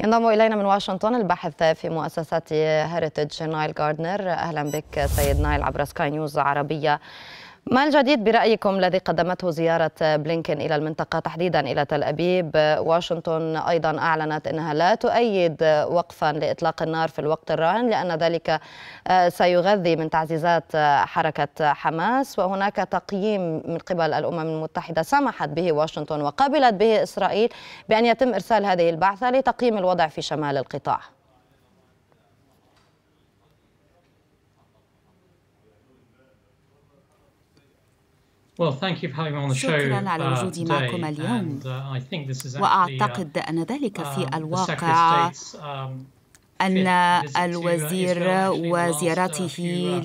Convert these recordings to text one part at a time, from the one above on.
ينضم إلينا من واشنطن الباحث في مؤسسة هيريتج نايل جاردنر أهلا بك سيد نايل عبر سكاي نيوز عربية ما الجديد برأيكم الذي قدمته زيارة بلينكين إلى المنطقة تحديدا إلى تل أبيب واشنطن أيضا أعلنت أنها لا تؤيد وقفا لإطلاق النار في الوقت الراهن لأن ذلك آه، سيغذي من تعزيزات آه، حركة حماس وهناك تقييم من قبل الأمم المتحدة سمحت به واشنطن وقبلت به إسرائيل بأن يتم إرسال هذه البعثة لتقييم الوضع في شمال القطاع شكرا على وجودي معكم اليوم وأعتقد أن ذلك في um, الواقع um, أن uh, الوزير uh, وزيارته uh,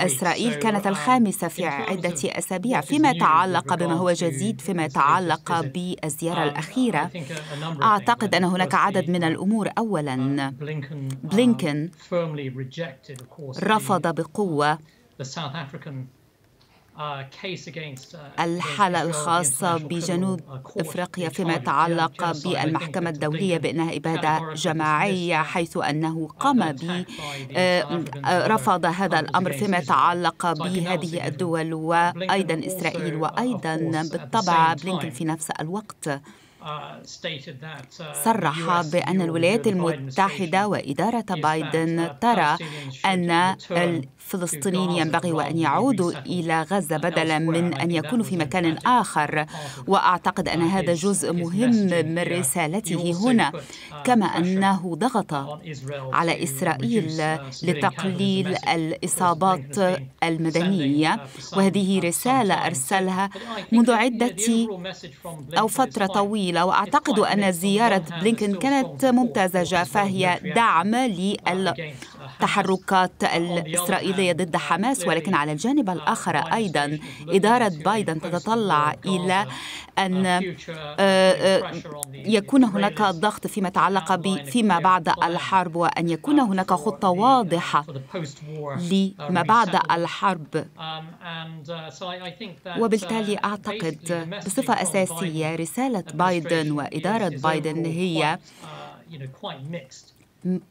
لإسرائيل كانت um, الخامسة في عدة أسابيع فيما يتعلق بما هو جديد فيما يتعلق بالزيارة الأخيرة أعتقد أن هناك عدد من الأمور أولا بلينكن رفض بقوة آه، آه، الحالة الخاصة بجنوب إفريقيا فيما يتعلق بالمحكمة الدولية بأنها إبادة جماعية uh, حيث أنه قام ب آه، رفض هذا الأمر فيما يتعلق بهذه الدول وأيضا إسرائيل uh, وأيضا بالطبع بلينكن في نفس الوقت uh, صرح بأن الولايات المتحدة وإدارة بايدن ترى أن الفلسطينيين ينبغي وأن يعودوا إلى غزة بدلا من أن يكونوا في مكان آخر وأعتقد أن آه، هذا جزء مهم من رسالته هنا كما آه، أنه ضغط آه، على إسرائيل لتقليل الإصابات المدنية وهذه رسالة أرسلها منذ عدة أو فترة طويلة وأعتقد أن زيارة بلينكن كانت ممتازجة فهي دعم للتحركات uh, uh, الإسرائيلية القضية ضد حماس ولكن على الجانب الآخر أيضا إدارة بايدن تتطلع إلى أن آه، آه، يكون هناك ضغط فيما يتعلق فيما بعد الحرب وأن يكون هناك خطة واضحة لما بعد الحرب وبالتالي أعتقد بصفة أساسية رسالة بايدن وإدارة بايدن هي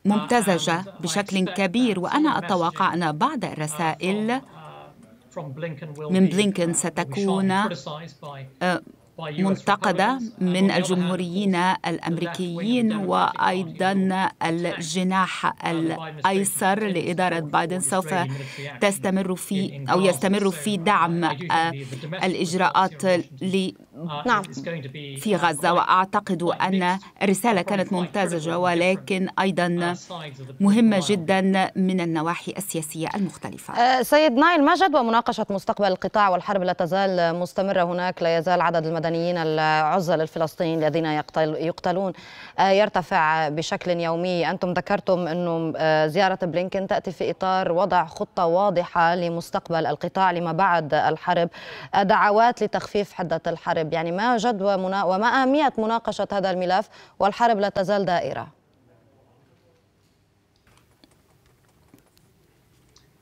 ممتزجة بشكل كبير وأنا أتوقع أن بعض الرسائل من بلينكن ستكون آه، منتقدة من الجمهوريين الأمريكيين وأيضا الجناح الأيسر لإدارة بايدن سوف تستمر في أو يستمر في دعم آه، الإجراءات آه، نعم في uh, غزة وأعتقد أن الرسالة كانت ممتازة ولكن أيضا uh, مهمة جدا من النواحي السياسية المختلفة آه، سيد نايل مجد ومناقشة مستقبل القطاع والحرب لا تزال مستمرة هناك لا يزال عدد المدنيين العزل الفلسطينيين الذين يقتلون آه، يرتفع بشكل يومي أنتم ذكرتم أن زيارة بلينكن تأتي في إطار وضع خطة واضحة لمستقبل القطاع لما بعد الحرب دعوات لتخفيف حدة الحرب الحرب يعني ما جدوى وما أهمية مناقشة هذا الملف والحرب لا تزال دائرة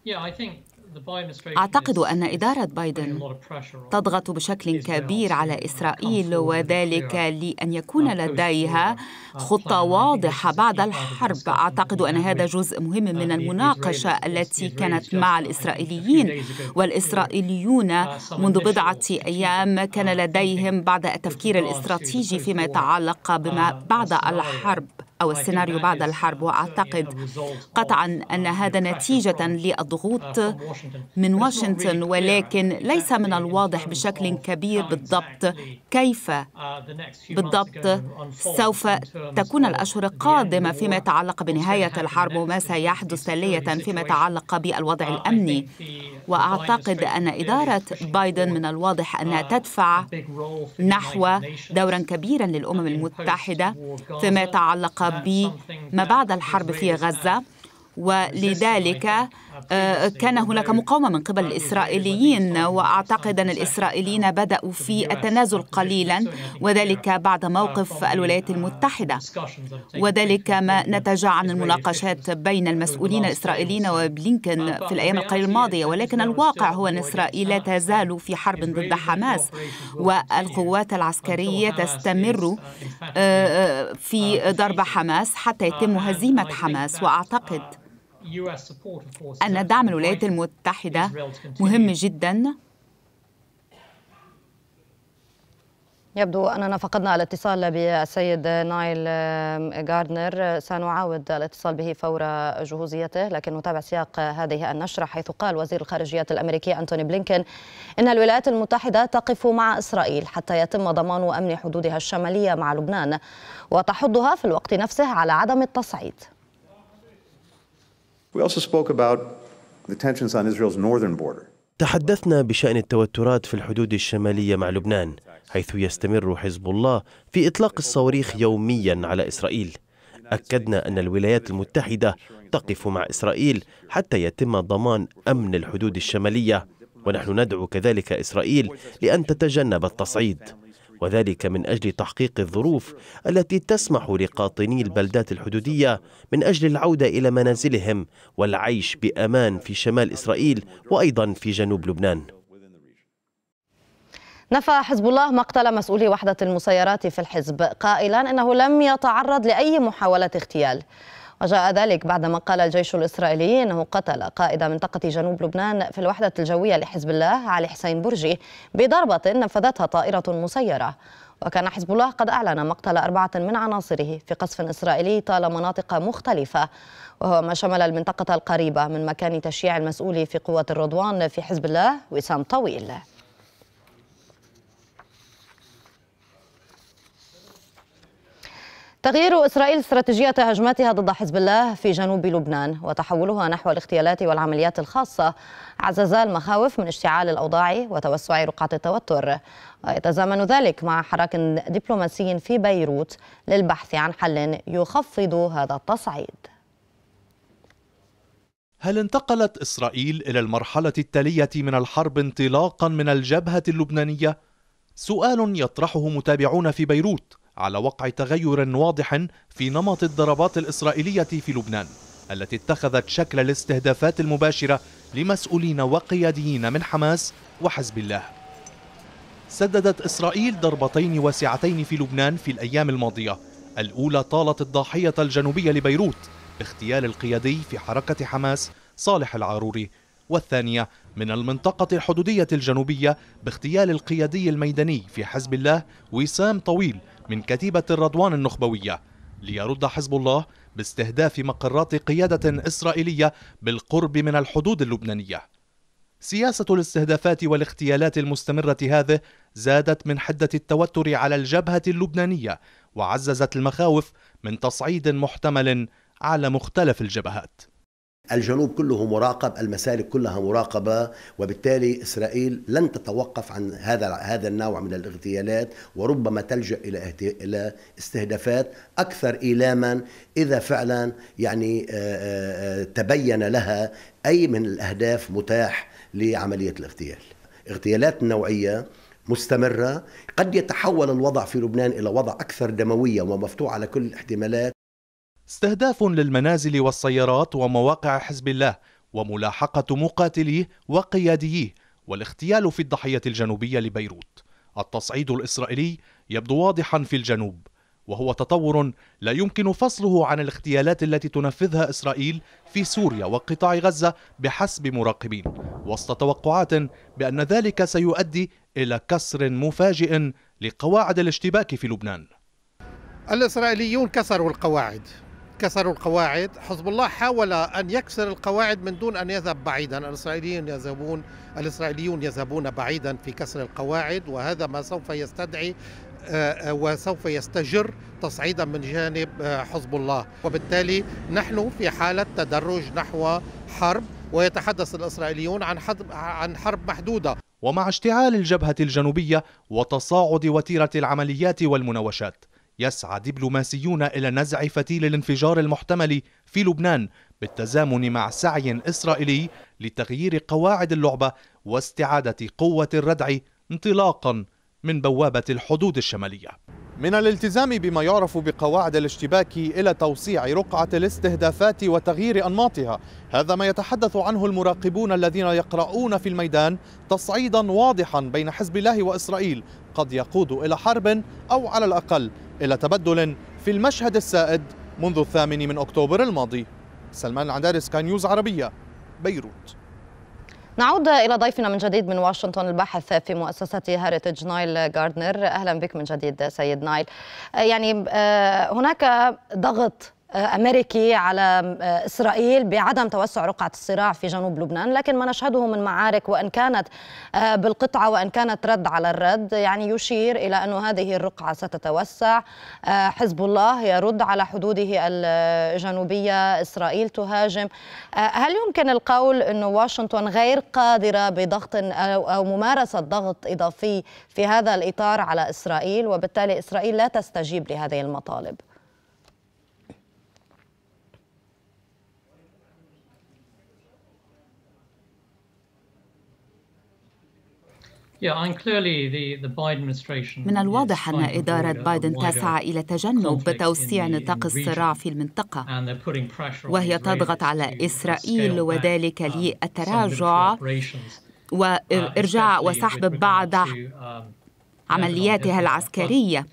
Yeah, I think أعتقد أن إدارة بايدن تضغط بشكل كبير على إسرائيل وذلك لأن يكون لديها خطة واضحة بعد الحرب أعتقد أن هذا جزء مهم من المناقشة التي كانت مع الإسرائيليين والإسرائيليون منذ بضعة أيام كان لديهم بعض التفكير الاستراتيجي فيما يتعلق بما بعد الحرب أو السيناريو بعد uh, الحرب وأعتقد قطعا uh, أن هذا نتيجة للضغوط uh, من واشنطن ولكن ليس من الواضح بشكل كبير بالضبط كيف بالضبط سوف تكون الأشهر القادمة فيما يتعلق بنهاية الحرب وما سيحدث تالية فيما يتعلق بالوضع الأمني وأعتقد أن إدارة بايدن من الواضح أنها تدفع نحو دورا كبيرا للأمم المتحدة فيما يتعلق العلاقة بما بعد الحرب في uh, غزة ولذلك آه، كان هناك مقاومة من قبل الإسرائيليين وأعتقد أن الإسرائيليين بدأوا في التنازل قليلا وذلك بعد موقف الولايات المتحدة وذلك ما نتج عن المناقشات بين المسؤولين الإسرائيليين وبلينكن في الأيام القليلة الماضية ولكن الواقع هو أن إسرائيل لا تزال في حرب ضد حماس والقوات العسكرية تستمر آه، آه، في ضرب حماس حتى يتم هزيمة حماس وأعتقد أن دعم الولايات المتحدة مهم جداً يبدو أننا فقدنا الاتصال بالسيد نايل غاردنر سنعاود الاتصال به فور جهوزيته لكن نتابع سياق هذه النشرة حيث قال وزير الخارجية الأمريكي أنتوني بلينكين إن الولايات المتحدة تقف مع إسرائيل حتى يتم ضمان أمن حدودها الشمالية مع لبنان وتحضها في الوقت نفسه على عدم التصعيد We also spoke about the tensions on Israel's northern border. تحدثنا بشأن التوترات في الحدود الشمالية مع لبنان حيث يستمر حزب الله في إطلاق الصواريخ يوميا على إسرائيل أكدنا أن الولايات المتحدة تقف مع إسرائيل حتى يتم ضمان أمن الحدود الشمالية ونحن ندعو كذلك إسرائيل لأن تتجنب التصعيد وذلك من أجل تحقيق الظروف التي تسمح لقاطني البلدات الحدودية من أجل العودة إلى منازلهم والعيش بأمان في شمال إسرائيل وأيضا في جنوب لبنان نفى حزب الله مقتل مسؤولي وحدة المسيرات في الحزب قائلا أنه لم يتعرض لأي محاولة اغتيال وجاء ذلك بعدما قال الجيش الإسرائيلي أنه قتل قائد منطقة جنوب لبنان في الوحدة الجوية لحزب الله علي حسين برجي بضربة نفذتها طائرة مسيرة وكان حزب الله قد أعلن مقتل أربعة من عناصره في قصف إسرائيلي طال مناطق مختلفة وهو ما شمل المنطقة القريبة من مكان تشييع المسؤول في قوة الرضوان في حزب الله وسام طويل تغيير إسرائيل استراتيجية هجماتها ضد حزب الله في جنوب لبنان وتحولها نحو الاغتيالات والعمليات الخاصة عزز المخاوف من اشتعال الأوضاع وتوسع رقعة التوتر ويتزامن ذلك مع حراك دبلوماسي في بيروت للبحث عن حل يخفض هذا التصعيد هل انتقلت إسرائيل إلى المرحلة التالية من الحرب انطلاقا من الجبهة اللبنانية؟ سؤال يطرحه متابعون في بيروت على وقع تغير واضح في نمط الضربات الإسرائيلية في لبنان التي اتخذت شكل الاستهدافات المباشرة لمسؤولين وقياديين من حماس وحزب الله سددت إسرائيل ضربتين واسعتين في لبنان في الأيام الماضية الأولى طالت الضاحية الجنوبية لبيروت باغتيال القيادي في حركة حماس صالح العاروري والثانية من المنطقة الحدودية الجنوبية باغتيال القيادي الميداني في حزب الله وسام طويل من كتيبة الرضوان النخبوية ليرد حزب الله باستهداف مقرات قيادة إسرائيلية بالقرب من الحدود اللبنانية سياسة الاستهدافات والاغتيالات المستمرة هذه زادت من حدة التوتر على الجبهة اللبنانية وعززت المخاوف من تصعيد محتمل على مختلف الجبهات الجنوب كله مراقب المسالك كلها مراقبه وبالتالي اسرائيل لن تتوقف عن هذا هذا النوع من الاغتيالات وربما تلجا الى الى استهدافات اكثر ايلاما اذا فعلا يعني تبين لها اي من الاهداف متاح لعمليه الاغتيال اغتيالات نوعيه مستمرة قد يتحول الوضع في لبنان إلى وضع أكثر دموية ومفتوح على كل الاحتمالات استهداف للمنازل والسيارات ومواقع حزب الله وملاحقة مقاتليه وقياديه والاغتيال في الضحية الجنوبية لبيروت التصعيد الإسرائيلي يبدو واضحا في الجنوب وهو تطور لا يمكن فصله عن الاغتيالات التي تنفذها إسرائيل في سوريا وقطاع غزة بحسب مراقبين وسط توقعات بأن ذلك سيؤدي إلى كسر مفاجئ لقواعد الاشتباك في لبنان الإسرائيليون كسروا القواعد كسروا القواعد حزب الله حاول أن يكسر القواعد من دون أن يذهب بعيدا الإسرائيليون يذهبون الإسرائيليون يذهبون بعيدا في كسر القواعد وهذا ما سوف يستدعي آه، آه، وسوف يستجر تصعيدا من جانب آه، حزب الله وبالتالي نحن في حالة تدرج نحو حرب ويتحدث الإسرائيليون عن حرب, عن حرب محدودة ومع اشتعال الجبهة الجنوبية وتصاعد وتيرة العمليات والمناوشات يسعى دبلوماسيون إلى نزع فتيل الانفجار المحتمل في لبنان بالتزامن مع سعي إسرائيلي لتغيير قواعد اللعبة واستعادة قوة الردع انطلاقا من بوابة الحدود الشمالية من الالتزام بما يعرف بقواعد الاشتباك إلى توسيع رقعة الاستهدافات وتغيير أنماطها هذا ما يتحدث عنه المراقبون الذين يقرؤون في الميدان تصعيدا واضحا بين حزب الله وإسرائيل قد يقود إلى حرب أو على الأقل إلى تبدل في المشهد السائد منذ الثامن من أكتوبر الماضي سلمان العنداري سكاي نيوز عربية بيروت نعود إلى ضيفنا من جديد من واشنطن الباحث في مؤسسة هاريتج نايل جاردنر أهلا بك من جديد سيد نايل يعني آه، هناك ضغط آه، امريكي على آه، اسرائيل بعدم توسع رقعه الصراع في جنوب لبنان، لكن ما نشهده من معارك وان كانت آه، بالقطعه وان كانت رد على الرد، يعني يشير الى أن هذه الرقعه ستتوسع، حزب الله يرد على حدوده الجنوبيه، اسرائيل تهاجم، هل يمكن القول أن واشنطن غير قادره بضغط او ممارسه ضغط اضافي في هذا الاطار على اسرائيل وبالتالي اسرائيل لا تستجيب لهذه المطالب؟ من الواضح أن إدارة بايدن تسعى إلى تجنب توسيع نطاق الصراع في المنطقة وهي تضغط على uh, إسرائيل وذلك um, للتراجع uh, وإرجاع وسحب بعض um, عملياتها العسكرية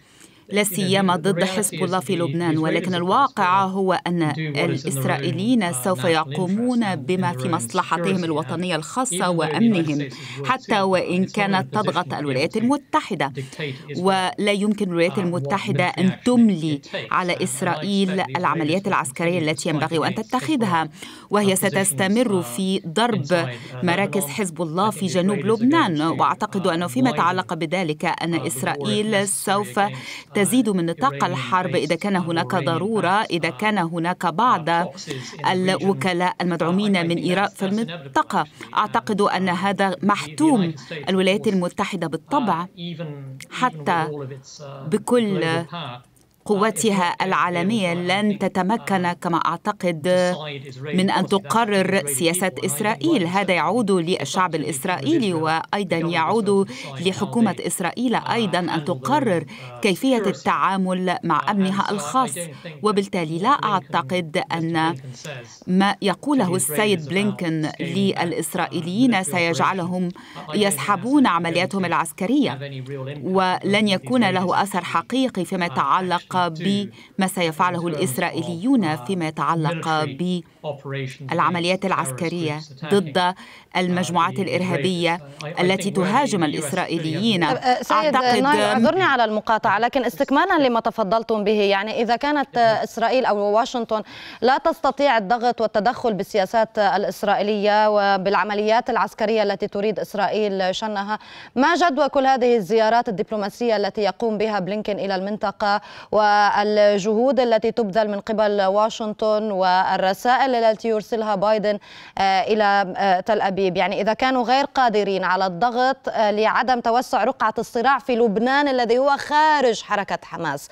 لا سيما ضد حزب الله في لبنان ولكن الواقع هو أن الإسرائيليين سوف يقومون بما في مصلحتهم الوطنية الخاصة وأمنهم حتى وإن كانت تضغط الولايات المتحدة ولا يمكن الولايات المتحدة أن تملي على إسرائيل العمليات العسكرية التي ينبغي أن تتخذها وهي ستستمر في ضرب مراكز حزب الله في جنوب لبنان وأعتقد أنه فيما يتعلق بذلك أن إسرائيل سوف تزيد من نطاق الحرب إذا كان هناك ضرورة إذا كان هناك بعض الوكلاء المدعومين من إيران في المنطقة أعتقد أن هذا محتوم الولايات المتحدة بالطبع uh, حتى uh, بكل قوتها العالمية لن تتمكن كما أعتقد من أن تقرر سياسة إسرائيل هذا يعود للشعب الإسرائيلي وأيضا يعود لحكومة إسرائيل أيضا أن تقرر كيفية التعامل مع أمنها الخاص وبالتالي لا أعتقد أن ما يقوله السيد بلينكن للإسرائيليين سيجعلهم يسحبون عملياتهم العسكرية ولن يكون له أثر حقيقي فيما يتعلق بما سيفعله الإسرائيليون آه، فيما يتعلق ب العمليات العسكرية ضد uh, المجموعات الإرهابية التي تهاجم الإسرائيليين أه، سيد أعذرني على المقاطعة لكن استكمالا لما تفضلتم به يعني إذا كانت آه، إسرائيل أو واشنطن لا تستطيع الضغط والتدخل بالسياسات آه، الإسرائيلية وبالعمليات العسكرية التي تريد إسرائيل شنها ما جدوى كل هذه الزيارات الدبلوماسية التي يقوم بها بلينكن إلى المنطقة والجهود التي تبذل من قبل واشنطن والرسائل المحلله التي يرسلها بايدن آه، إلى آه، تل أبيب يعني إذا كانوا غير قادرين على الضغط آه، لعدم توسع رقعة الصراع في لبنان الذي هو خارج حركة حماس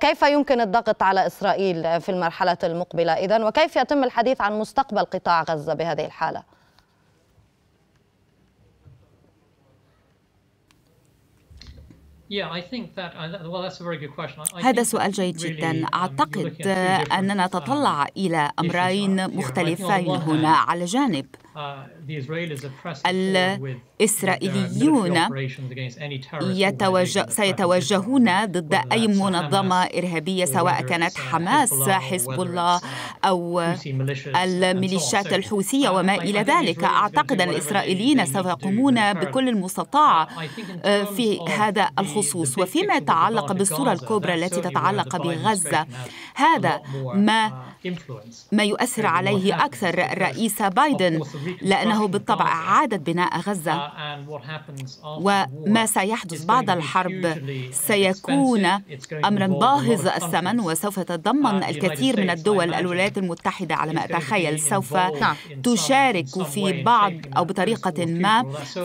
كيف يمكن الضغط على إسرائيل في المرحلة المقبلة اذا وكيف يتم الحديث عن مستقبل قطاع غزة بهذه الحالة Uh, هذا سؤال جيد جدا um, اعتقد اننا نتطلع um, الى امرين مختلفين هنا على جانب Uh, الإسرائيليون يتوجه سيتوجهون ضد uh, أي منظمة إرهابية سواء كانت uh, حماس حزب الله أو الميليشيات الحوثية وما إلى ذلك أعتقد أن الإسرائيليين سوف يقومون بكل المستطاع في هذا الخصوص وفيما يتعلق بالصورة الكبرى التي تتعلق بغزة هذا ما ما يؤثر عليه أكثر الرئيس بايدن لأنه بالطبع عاد بناء غزة uh, وما سيحدث بعد الحرب uh, سيكون أمرا باهظ الثمن وسوف تضمن uh, الكثير من الدول الولايات المتحدة على ما أتخيل سوف تشارك في بعض أو بطريقة ما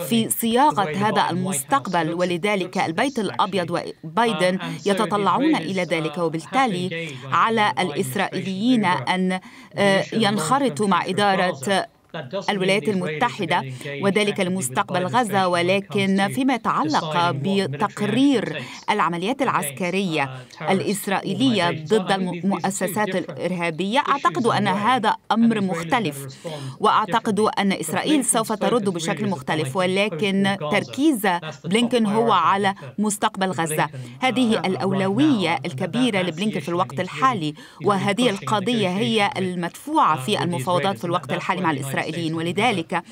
في صياغة هذا المستقبل ولذلك البيت الأبيض وبايدن يتطلعون إلى ذلك وبالتالي على الإسرائيليين أن آه، ينخرطوا مع إدارة الولايات المتحدة وذلك لمستقبل غزة ولكن فيما يتعلق بتقرير العمليات العسكرية الإسرائيلية ضد المؤسسات الإرهابية أعتقد أن هذا أمر مختلف وأعتقد أن إسرائيل سوف ترد بشكل مختلف ولكن تركيز بلينكن هو على مستقبل غزة uh, هذه الأولوية الكبيرة لبلينكن في الوقت الحالي وهذه القضية هي المدفوعة uh, في المفاوضات في الوقت الحالي مع الإسرائيل الإسرائيليين ولذلك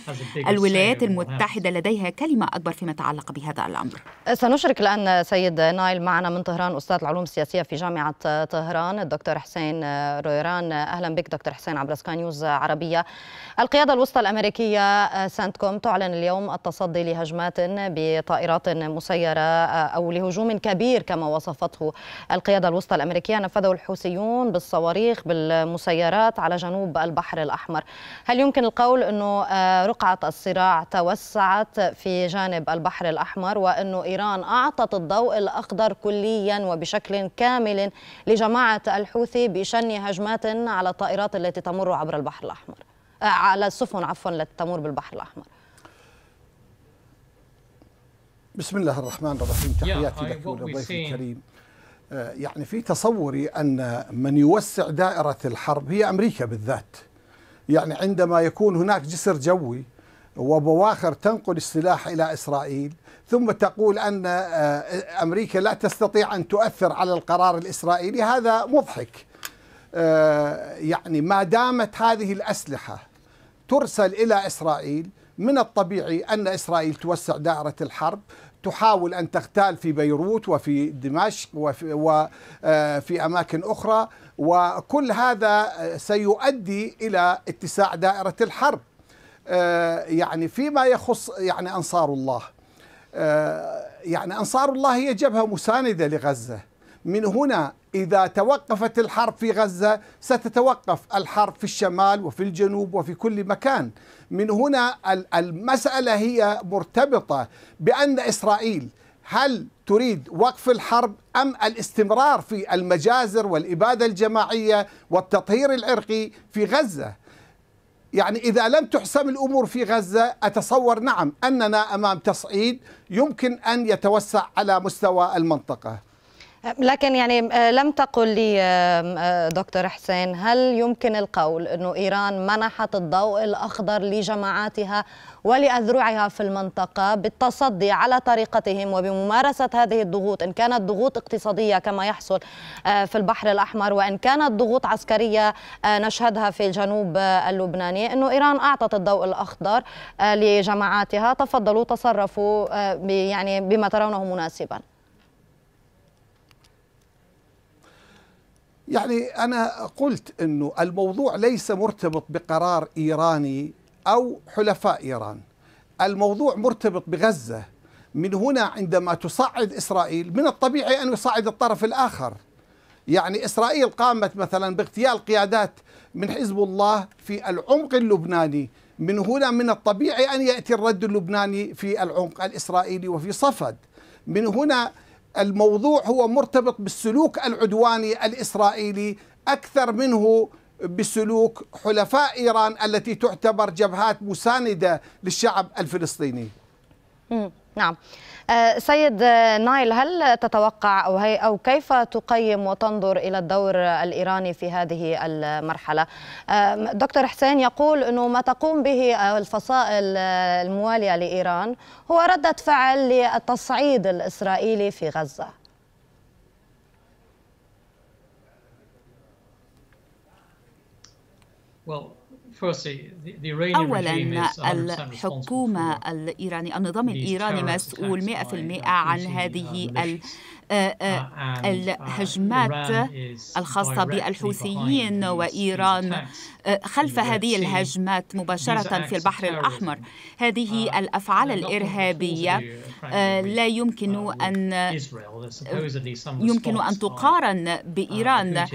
الولايات المتحدة لديها كلمة أكبر فيما يتعلق بهذا الأمر سنشرك الآن سيد نايل معنا من طهران أستاذ العلوم السياسية في جامعة طهران الدكتور حسين رويران أهلا بك دكتور حسين عبر سكاي نيوز عربية القيادة الوسطى الأمريكية سانتكوم تعلن اليوم التصدي لهجمات بطائرات مسيرة أو لهجوم كبير كما وصفته القيادة الوسطى الأمريكية نفذه الحوثيون بالصواريخ بالمسيرات على جنوب البحر الأحمر هل يمكن القيادة القول أنه آه، رقعة الصراع توسعت في جانب البحر الأحمر وأنه إيران أعطت الضوء الأخضر كليا وبشكل كامل لجماعة الحوثي بشن هجمات على الطائرات التي تمر عبر البحر الأحمر آه، على السفن عفوا التي تمر بالبحر الأحمر بسم الله الرحمن الرحيم تحياتي لك ولضيفي الكريم آه، يعني في تصوري أن من يوسع دائرة الحرب هي أمريكا بالذات يعني عندما يكون هناك جسر جوي وبواخر تنقل السلاح إلى إسرائيل ثم تقول أن آه، أمريكا لا تستطيع أن تؤثر على القرار الإسرائيلي هذا مضحك آه، يعني ما دامت هذه الأسلحة ترسل إلى إسرائيل من الطبيعي أن إسرائيل توسع دائرة الحرب تحاول أن تغتال في بيروت وفي دمشق وفي, وفي آه، أماكن أخرى وكل هذا آه، سيؤدي إلى اتساع دائرة الحرب آه، يعني فيما يخص يعني أنصار الله يعني أنصار الله هي جبهة مساندة لغزة من هنا إذا توقفت الحرب في غزة ستتوقف الحرب في الشمال وفي الجنوب وفي كل مكان من هنا المسألة هي مرتبطة بأن إسرائيل هل تريد وقف الحرب أم الاستمرار في المجازر والإبادة الجماعية والتطهير العرقي في غزة يعني إذا لم تحسم الأمور في غزة أتصور نعم أننا أمام تصعيد يمكن أن يتوسع على مستوى المنطقة لكن يعني آه، لم تقل لي آه، دكتور حسين هل يمكن القول أنه إيران منحت الضوء الأخضر لجماعاتها ولأذرعها في المنطقة بالتصدي على طريقتهم وبممارسة هذه الضغوط إن كانت ضغوط اقتصادية كما يحصل آه، في البحر الأحمر وإن كانت ضغوط عسكرية نشهدها في الجنوب اللبناني أنه إيران أعطت الضوء الأخضر لجماعاتها تفضلوا تصرفوا يعني بما ترونه مناسباً يعني أنا قلت أنه الموضوع ليس مرتبط بقرار إيراني أو حلفاء إيران الموضوع مرتبط بغزة من هنا عندما تصعد إسرائيل من الطبيعي أن يصعد الطرف الآخر يعني إسرائيل قامت مثلا باغتيال قيادات من حزب الله في العمق اللبناني من هنا من الطبيعي أن يأتي الرد اللبناني في العمق الإسرائيلي وفي صفد من هنا الموضوع هو مرتبط بالسلوك العدواني الإسرائيلي أكثر منه بسلوك حلفاء إيران التي تعتبر جبهات مساندة للشعب الفلسطيني نعم آه، سيد آه، نايل هل تتوقع أو, هي أو كيف تقيم وتنظر إلى الدور الإيراني في هذه المرحلة آه، دكتور حسين يقول أنه ما تقوم به الفصائل الموالية لإيران هو ردة فعل للتصعيد الإسرائيلي في غزة Well, أولا الحكومة الإيرانية النظام الإيراني مسؤول 100% uh, عن هذه uh, الهجمات آه، آه، uh, الخاصة بالحوثيين وإيران آه، خلف هذه الهجمات مباشرة في البحر الأحمر هذه الأفعال الإرهابية آه، لا يمكن uh, أن آه، يمكن أن uh, تقارن بإيران uh,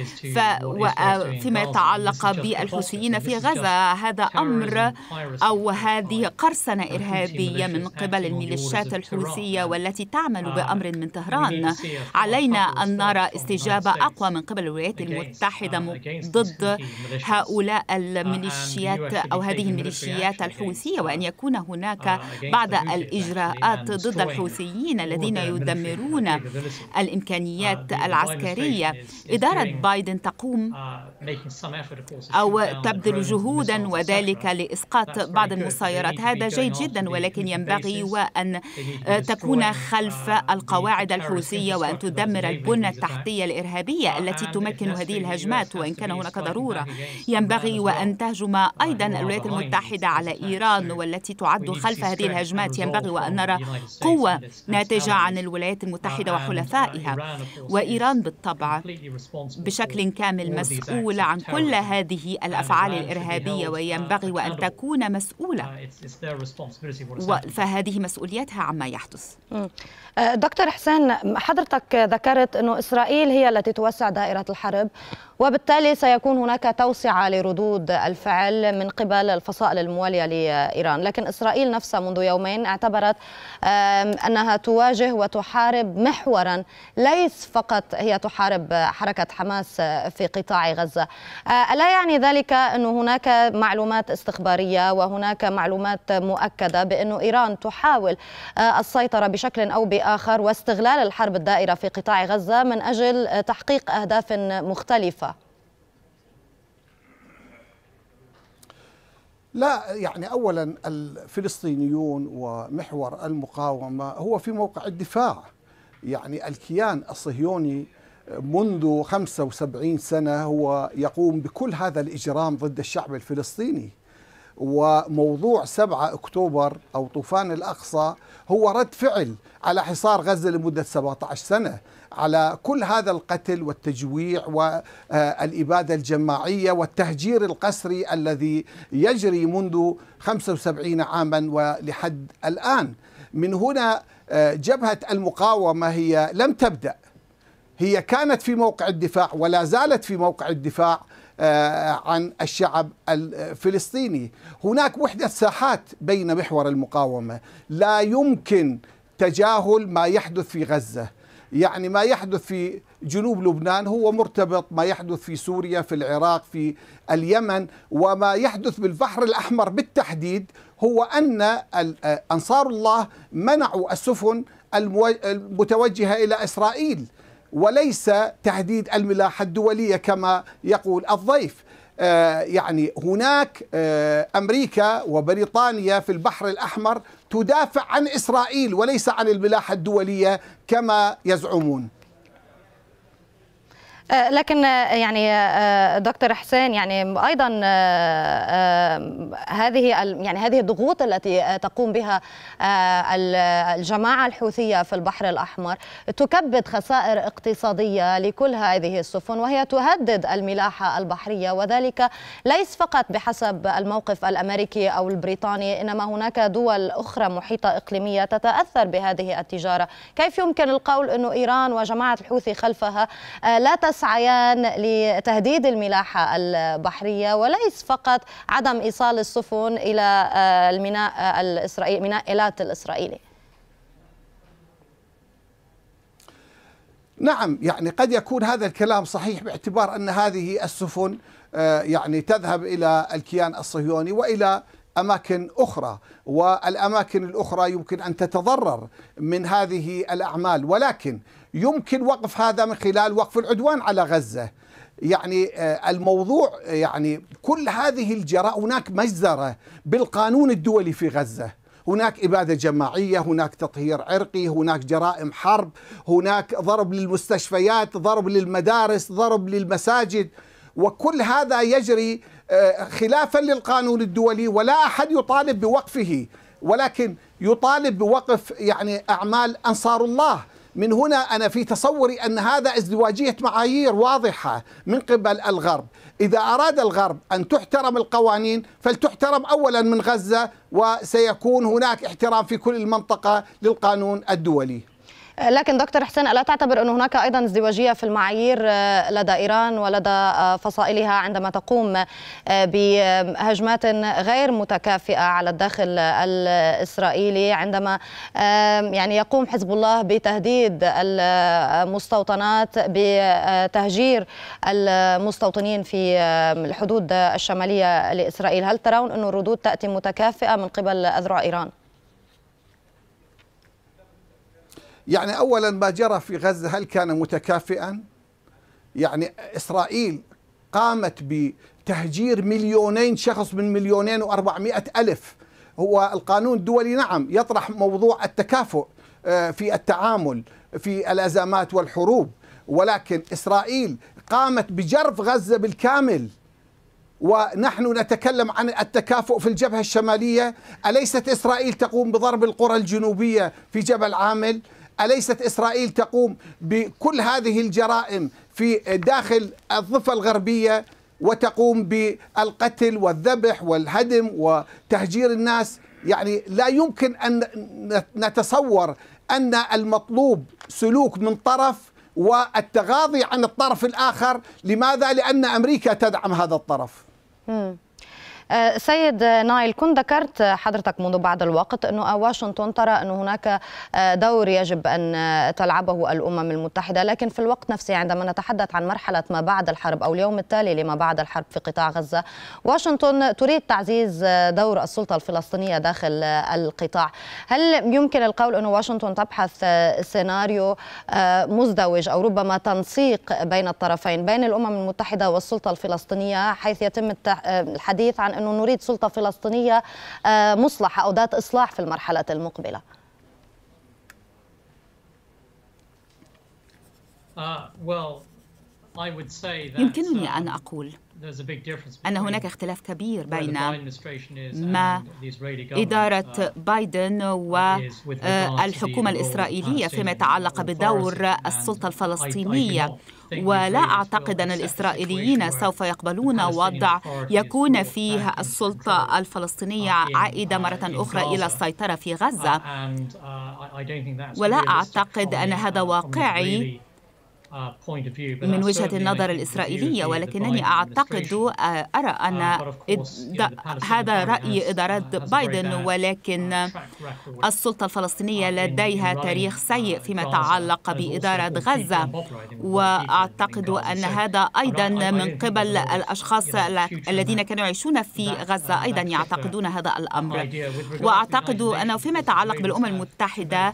فيما يتعلق بالحوثيين في غزة هذا أمر آه، أو هذه قرصنة إرهابية من قبل الميليشيات الحوثية والتي تعمل بأمر من طهران علينا أن نرى استجابة أقوى من قبل الولايات المتحدة ضد هؤلاء الميليشيات أو هذه الميليشيات الحوثية وأن يكون هناك بعض الإجراءات ضد ضد الحوثيين الذين يدمرون uh, الإمكانيات العسكرية إدارة uh, بايدن تقوم uh, أو تبذل جهودا وذلك لإسقاط بعض المسيرات هذا جيد جدا ولكن ينبغي وأن تكون خلف القواعد الحوثية وأن تدمر البنى التحتية الإرهابية التي تمكن هذه الهجمات وإن كان هناك ضرورة ينبغي وأن تهجم أيضا الولايات المتحدة على إيران والتي تعد خلف هذه الهجمات ينبغي وأن نرى قوة ناتجة عن الولايات المتحدة وحلفائها وإيران بالطبع بشكل كامل مسؤولة عن كل هذه الأفعال الإرهابية وينبغي وأن تكون مسؤولة uh, فهذه مسؤوليتها عما يحدث أه، دكتور حسين حضرتك ذكرت أنه إسرائيل هي التي توسع دائرة الحرب وبالتالي سيكون هناك توسعة لردود الفعل من قبل الفصائل الموالية لإيران لكن إسرائيل نفسها منذ يومين اعتبرت أنها تواجه وتحارب محورا ليس فقط هي تحارب حركة حماس في قطاع غزة آه، ألا يعني ذلك أن هناك معلومات استخبارية وهناك معلومات مؤكدة بأن إيران تحاول آه، السيطرة بشكل أو بآخر واستغلال الحرب الدائرة في قطاع غزة من أجل تحقيق أهداف مختلفة لا يعني اولا الفلسطينيون ومحور المقاومه هو في موقع الدفاع يعني الكيان الصهيوني منذ 75 سنه هو يقوم بكل هذا الاجرام ضد الشعب الفلسطيني وموضوع 7 اكتوبر او طوفان الاقصى هو رد فعل على حصار غزه لمده 17 سنه على كل هذا القتل والتجويع والإبادة الجماعية والتهجير القسري الذي يجري منذ 75 عاما ولحد الآن من هنا آه، جبهة المقاومة هي لم تبدأ هي كانت في موقع الدفاع ولا زالت في موقع الدفاع آه، عن الشعب الفلسطيني هناك وحدة ساحات بين محور المقاومة لا يمكن تجاهل ما يحدث في غزة يعني ما يحدث في جنوب لبنان هو مرتبط ما يحدث في سوريا في العراق في اليمن وما يحدث بالبحر الأحمر بالتحديد هو أن أنصار الله منعوا السفن المتوجهة إلى إسرائيل وليس تهديد الملاحة الدولية كما يقول الضيف آه، يعني هناك آه، أمريكا وبريطانيا في البحر الأحمر تدافع عن إسرائيل وليس عن الملاحة الدولية كما يزعمون آه، لكن آه، يعني آه، دكتور حسين يعني ايضا هذه يعني هذه الضغوط التي تقوم بها الجماعه الحوثيه في البحر الاحمر تكبد خسائر اقتصاديه لكل هذه السفن وهي تهدد الملاحه البحريه وذلك ليس فقط بحسب الموقف الامريكي او البريطاني انما هناك دول اخرى محيطه اقليميه تتاثر بهذه التجاره كيف يمكن القول انه ايران وجماعه الحوثي خلفها لا تس يسعيان لتهديد الملاحة البحرية وليس فقط عدم إيصال السفن إلى آه، الميناء آه، الإسرائيلي ميناء إيلات الإسرائيلي نعم يعني قد يكون هذا الكلام صحيح باعتبار أن هذه السفن آه، يعني تذهب إلى الكيان الصهيوني وإلى اماكن اخرى والاماكن الاخرى يمكن ان تتضرر من هذه الاعمال ولكن يمكن وقف هذا من خلال وقف العدوان على غزة يعني آه، الموضوع آه، يعني كل هذه الجراء هناك مجزرة بالقانون الدولي في غزة هناك إبادة جماعية هناك تطهير عرقي هناك جرائم حرب هناك ضرب للمستشفيات ضرب للمدارس ضرب للمساجد وكل هذا يجري آه، خلافا للقانون الدولي ولا أحد يطالب بوقفه ولكن يطالب بوقف يعني أعمال أنصار الله من هنا أنا في تصوري أن هذا ازدواجية معايير واضحة من قبل الغرب إذا أراد الغرب أن تحترم القوانين فلتحترم أولا من غزة وسيكون هناك احترام في كل المنطقة للقانون الدولي لكن دكتور حسين ألا تعتبر أن هناك أيضا ازدواجية في المعايير آه، لدى إيران ولدى آه، فصائلها عندما تقوم آه، بهجمات غير متكافئة على الداخل الإسرائيلي عندما يعني يقوم حزب الله بتهديد المستوطنات بتهجير المستوطنين في الحدود الشمالية لإسرائيل هل ترون أن الردود تأتي متكافئة من قبل أذرع إيران؟ يعني أولا ما جرى في غزة هل كان متكافئا يعني إسرائيل قامت بتهجير مليونين شخص من مليونين وأربعمائة ألف هو القانون الدولي نعم يطرح موضوع التكافؤ آه، في التعامل في الأزمات والحروب ولكن إسرائيل قامت بجرف غزة بالكامل ونحن نتكلم عن التكافؤ في الجبهة الشمالية أليست إسرائيل تقوم بضرب القرى الجنوبية في جبل عامل أليست إسرائيل تقوم بكل هذه الجرائم في داخل الضفة الغربية وتقوم بالقتل والذبح والهدم وتهجير الناس يعني لا يمكن أن نتصور أن المطلوب سلوك من طرف والتغاضي عن الطرف الآخر لماذا؟ لأن أمريكا تدعم هذا الطرف آه، سيد نايل كنت ذكرت حضرتك منذ بعض الوقت أنه آه، واشنطن ترى أن هناك آه، دور يجب أن تلعبه الأمم المتحدة لكن في الوقت نفسه عندما نتحدث عن مرحلة ما بعد الحرب أو اليوم التالي لما بعد الحرب في قطاع غزة واشنطن تريد تعزيز دور السلطة الفلسطينية داخل القطاع هل يمكن القول أن واشنطن تبحث سيناريو مزدوج أو ربما تنسيق بين الطرفين بين الأمم المتحدة والسلطة الفلسطينية حيث يتم الحديث عن أنه نريد سلطة فلسطينية آه، مصلحة أو ذات إصلاح في المرحلة المقبلة uh, يمكنني uh, أن أقول أن هناك اختلاف كبير بين ما إدارة بايدن uh, والحكومة الإسرائيلية فيما يتعلق بدور السلطة الفلسطينية ولا أعتقد أن الإسرائيليين سوف يقبلون وضع يكون فيه السلطة الفلسطينية uh, عائدة مرة uh, أخرى إلى السيطرة في uh, غزة ولا أعتقد أن هذا واقعي Uh, من وجهة النظر الإسرائيلية ولكنني أعتقد آه، أرى uh, أن هذا رأي إدارة بايدن uh, ولكن السلطة الفلسطينية لديها تاريخ سيء فيما يتعلق بإدارة غزة وأعتقد أن هذا أيضا من قبل الأشخاص الذين كانوا يعيشون في غزة أيضا يعتقدون هذا الأمر وأعتقد أنه فيما يتعلق بالأمم المتحدة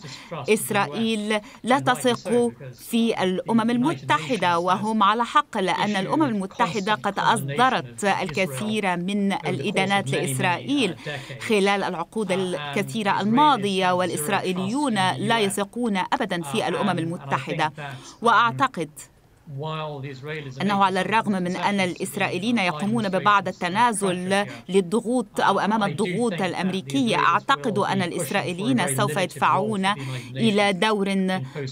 إسرائيل لا تثق في الأمم الأمم المتحدة وهم على حق لأن الأمم المتحدة قد أصدرت الكثير من الإدانات لإسرائيل خلال العقود الكثيرة الماضية والإسرائيليون لا يثقون أبدا في الأمم المتحدة وأعتقد أنه على الرغم من أن الإسرائيليين يقومون ببعض التنازل للضغوط أو أمام الضغوط الأمريكية أعتقد أن الإسرائيليين سوف يدفعون إلى دور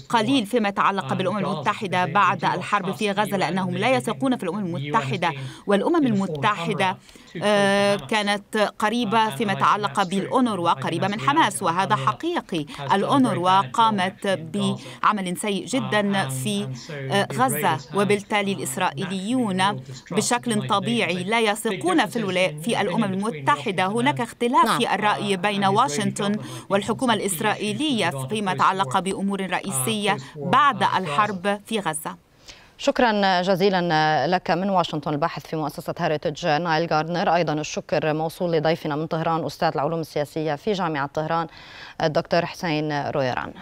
قليل فيما يتعلق بالأمم المتحدة بعد الحرب في غزة لأنهم لا يثقون في الأمم المتحدة والأمم المتحدة آه، كانت uh, قريبة فيما يتعلق بالأونروا قريبة من حماس وهذا حقيقي الأونروا قامت بعمل سيء جدا في غزة وبالتالي الإسرائيليون بشكل طبيعي لا يثقون في الولاء في الأمم المتحدة هناك اختلاف في نعم. الرأي بين واشنطن والحكومة الإسرائيلية فيما يتعلق بأمور رئيسية بعد الحرب في غزة شكرا جزيلا لك من واشنطن الباحث في مؤسسة هيريتج نايل جاردنر أيضا الشكر موصول لضيفنا من طهران أستاذ العلوم السياسية في جامعة طهران الدكتور حسين رويران